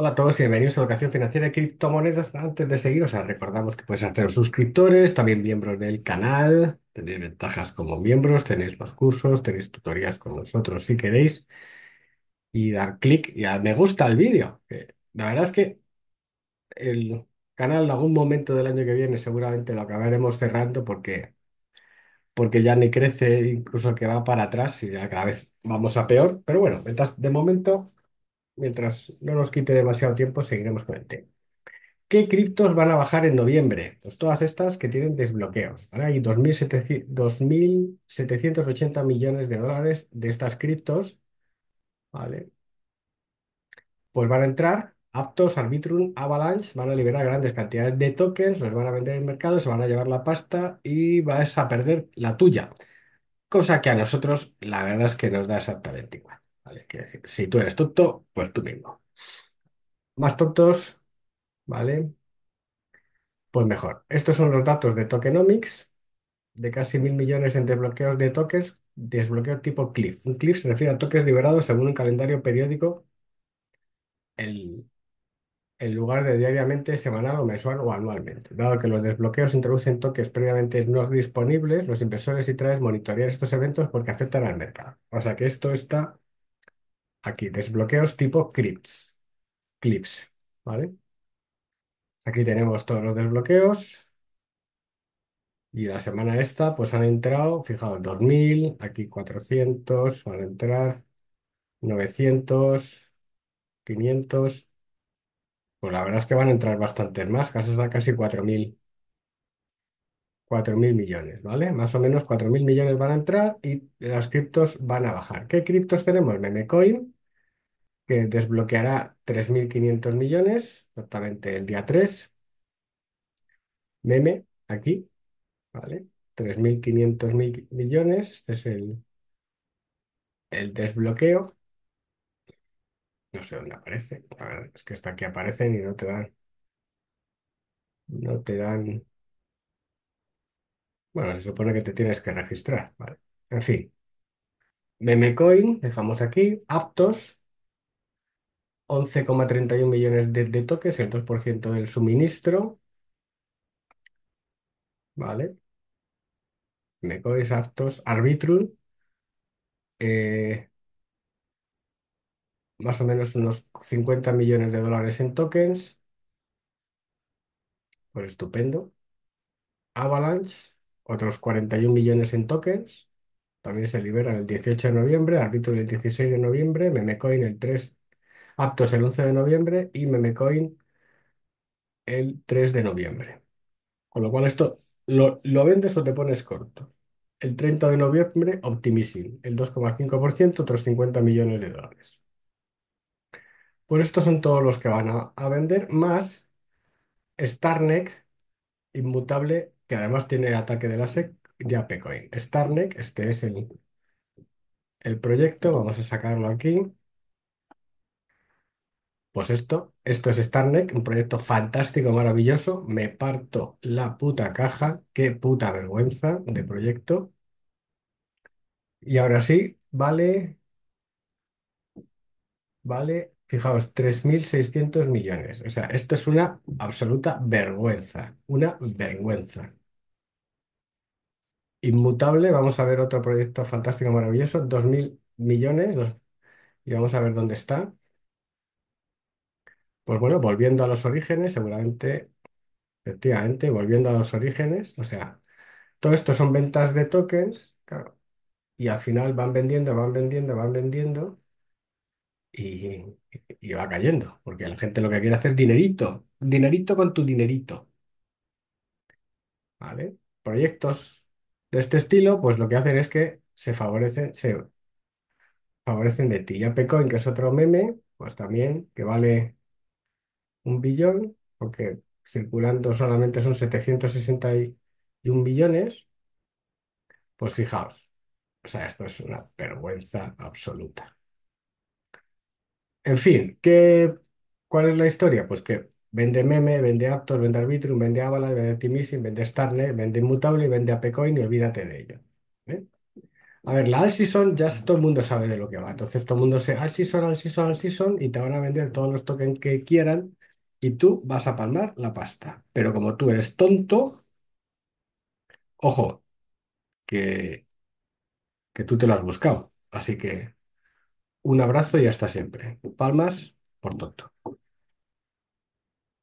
Hola a todos y bienvenidos a Educación Financiera y Criptomonedas. Antes de seguir, os recordamos que podéis hacer suscriptores, también miembros del canal. Tenéis ventajas como miembros, tenéis los cursos, tenéis tutorías con nosotros si queréis. Y dar clic y a me gusta el vídeo. La verdad es que el canal en algún momento del año que viene seguramente lo acabaremos cerrando porque, porque ya ni crece, incluso que va para atrás y ya cada vez vamos a peor. Pero bueno, de momento mientras no nos quite demasiado tiempo, seguiremos con el tema. ¿Qué criptos van a bajar en noviembre? Pues todas estas que tienen desbloqueos. Hay 2.780 millones de dólares de estas criptos. ¿Vale? Pues van a entrar Aptos, Arbitrum, Avalanche, van a liberar grandes cantidades de tokens, los van a vender en el mercado, se van a llevar la pasta y vas a perder la tuya. Cosa que a nosotros la verdad es que nos da exactamente igual decir, si tú eres tonto, pues tú mismo. Más tontos, ¿vale? Pues mejor. Estos son los datos de tokenomics, de casi mil millones en desbloqueos de tokens, desbloqueo tipo cliff. Un cliff se refiere a toques liberados según un calendario periódico en, lugar de diariamente, semanal o mensual o anualmente. Dado que los desbloqueos introducen toques previamente no disponibles, los inversores y traes monitorean estos eventos porque afectan al mercado. O sea que esto está Aquí, desbloqueos tipo clips. Clips, ¿vale? Aquí tenemos todos los desbloqueos. Y la semana esta, pues han entrado, fijaos, 2000, aquí 400, van a entrar 900, 500. Pues la verdad es que van a entrar bastantes más, casi, casi 4000 4.000 millones, ¿vale? Más o menos 4.000 millones van a entrar y las criptos van a bajar. ¿Qué criptos tenemos? Memecoin, que desbloqueará 3.500 millones, exactamente el día 3. Meme, aquí, ¿vale? 3.500 mil millones, este es el, el desbloqueo. No sé dónde aparece, es que hasta aquí aparecen y no te dan. No te dan bueno, se supone que te tienes que registrar, ¿vale? En fin. Memecoin, dejamos aquí. Aptos, 11,31 millones de, de toques, el 2% del suministro. ¿Vale? Memecoin, Aptos, Arbitrum. Eh, más o menos unos 50 millones de dólares en tokens. Pues estupendo. Avalanche, otros 41 millones en tokens. También se liberan el 18 de noviembre, Arbitrum el 16 de noviembre, Memecoin el 3, Aptos el 11 de noviembre y Memecoin el 3 de noviembre. Con lo cual esto lo, vendes o te pones corto. El 30 de noviembre, Optimism, el 2,5%, otros 50 millones de dólares. Pues estos son todos los que van a, vender, más Starnek, inmutable que además tiene ataque de la SEC de ApeCoin. Starnek, este es el, el proyecto, vamos a sacarlo aquí. Pues esto, esto es Starnek, un proyecto fantástico, maravilloso. Me parto la puta caja, qué puta vergüenza de proyecto. Y ahora sí, vale, vale, fijaos, 3.600 millones. O sea, esto es una absoluta vergüenza, una vergüenza. Inmutable, vamos a ver otro proyecto fantástico, maravilloso, 2.000 millones, y vamos a ver dónde está. Pues bueno, volviendo a los orígenes, seguramente, efectivamente, volviendo a los orígenes, o sea, todo esto son ventas de tokens, y al final van vendiendo, van vendiendo, van vendiendo, y, y va cayendo, porque la gente lo que quiere hacer es dinerito, dinerito con tu dinerito, ¿vale? Proyectos de este estilo, pues lo que hacen es que se favorecen, se favorecen de ti. Ya Pecoin, que es otro meme, pues también, que vale un billón, porque circulando solamente son 761 billones, pues fijaos, o sea, esto es una vergüenza absoluta. En fin, ¿qué, ¿cuál es la historia? Pues que Vende Meme, vende Aptos, vende Arbitrum, vende Avala, vende Timisin, vende Starnet, vende inmutable y vende ApeCoin y olvídate de ello. ¿eh? A ver, la Alsison ya todo el mundo sabe de lo que va. Entonces todo el mundo se Season, Alsison, Alsison y te van a vender todos los tokens que quieran y tú vas a palmar la pasta. Pero como tú eres tonto, ojo, que, que tú te lo has buscado. Así que un abrazo y hasta siempre. Palmas por tonto.